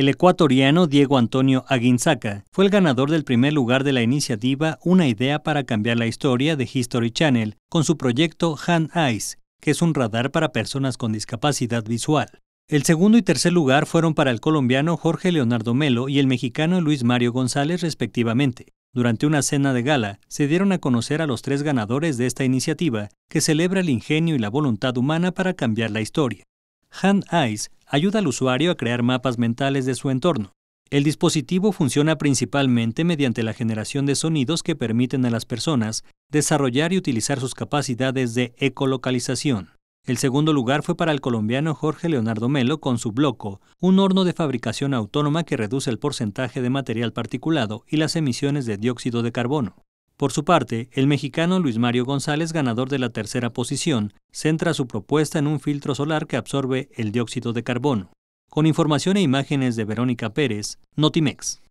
El ecuatoriano Diego Antonio Aguinzaca fue el ganador del primer lugar de la iniciativa Una idea para cambiar la historia de History Channel con su proyecto Hand Eyes, que es un radar para personas con discapacidad visual. El segundo y tercer lugar fueron para el colombiano Jorge Leonardo Melo y el mexicano Luis Mario González respectivamente. Durante una cena de gala, se dieron a conocer a los tres ganadores de esta iniciativa, que celebra el ingenio y la voluntad humana para cambiar la historia. Hand Eyes ayuda al usuario a crear mapas mentales de su entorno. El dispositivo funciona principalmente mediante la generación de sonidos que permiten a las personas desarrollar y utilizar sus capacidades de ecolocalización. El segundo lugar fue para el colombiano Jorge Leonardo Melo con su Bloco, un horno de fabricación autónoma que reduce el porcentaje de material particulado y las emisiones de dióxido de carbono. Por su parte, el mexicano Luis Mario González, ganador de la tercera posición, centra su propuesta en un filtro solar que absorbe el dióxido de carbono. Con información e imágenes de Verónica Pérez, Notimex.